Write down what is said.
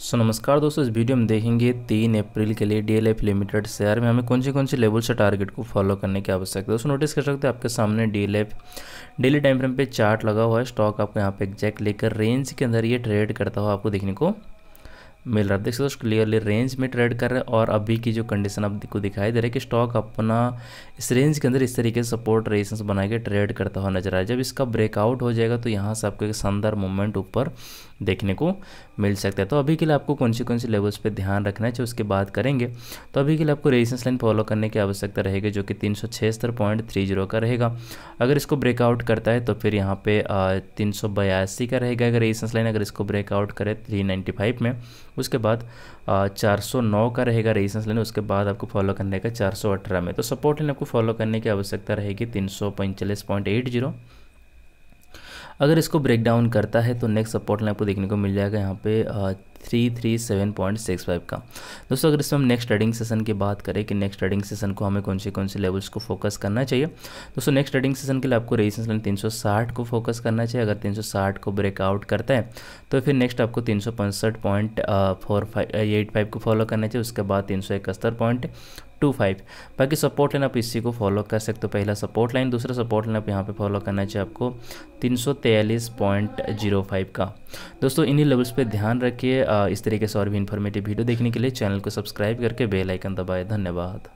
सो so, नमस्कार दोस्तों इस वीडियो में देखेंगे तीन अप्रैल के लिए डीएलएफ लिमिटेड शेयर में हमें कौन से कौन से लेवल से टारगेट को फॉलो करने की आवश्यकता है दोस्तों नोटिस कर सकते हैं आपके सामने डीएलएफ डेली टाइम फ्रेम पे चार्ट लगा हुआ है स्टॉक आपको यहाँ पे एग्जैक्ट लेकर रेंज के अंदर ये ट्रेड करता हुआ आपको देखने को मिल रहा है देख सकते हो क्लियरली रेंज में ट्रेड कर रहे हैं और अभी की जो कंडीशन आपको दिखाई दे रहा है कि स्टॉक अपना इस रेंज के अंदर इस तरीके से सपोर्ट रेजिस्टेंस बना के ट्रेड करता हुआ नजर आया जब इसका ब्रेकआउट हो जाएगा तो यहाँ से आपको एक शानदार मूवमेंट ऊपर देखने को मिल सकता है तो अभी के लिए आपको कौन सी कौन सी लेवल्स पर ध्यान रखना है जो उसके बाद करेंगे तो अभी के लिए आपको रेजिस्टेंस लाइन फॉलो करने की आवश्यकता रहेगी जो कि तीन सौ पॉइंट थ्री जीरो का रहेगा अगर इसको ब्रेकआउट करता है तो फिर यहाँ पे तीन सौ बयासी का रहेगा अगर रेजिस्टेंस लाइन अगर इसको ब्रेकआउट करे थ्री नाइन्टी फाइव में उसके बाद चार सौ नौ का रहेगा रेजिस्टेंस लेने उसके बाद आपको फॉलो करने का चार सौ अठारह में तो सपोर्ट लेने आपको फॉलो करने की आवश्यकता रहेगी तीन सौ पैंतालीस पॉइंट एट जीरो अगर इसको ब्रेक डाउन करता है तो नेक्स्ट सपोर्ट लाइन आपको देखने को मिल जाएगा यहाँ पे three three seven point six five का दोस्तों अगर इसमें हम नेक्स्ट ट्रेडिंग सेशन की बात करें कि नेक्स्ट ट्रेडिंग सेशन को हमें कौन से कौन से लेवल्स को फोकस करना चाहिए दोस्तों नेक्स्ट ट्रेडिंग सेशन के लिए आपको रेजिस्टेंस लाइन तीन सौ साठ को फोकस करना चाहिए अगर तीन सौ साठ को ब्रेकआउट करता है तो फिर नेक्स्ट आपको तीन सौ पैंसठ point four five eight five को फॉलो करना चाहिए उसके बाद तीन सौ इकहत्तर पॉइंट टू फाइव बाकी सपोर्ट लाइन आप इसी को फॉलो कर सकते हो पहला सपोर्ट लाइन दूसरा सपोर्ट लाइन आप यहाँ पे फॉलो करना चाहिए आपको तीन का दोस्तों इन्हीं लेवल्स पे ध्यान रखिए इस तरीके से और भी इन्फॉर्मेटिव वीडियो देखने के लिए चैनल को सब्सक्राइब करके बेल आइकन दबाए धन्यवाद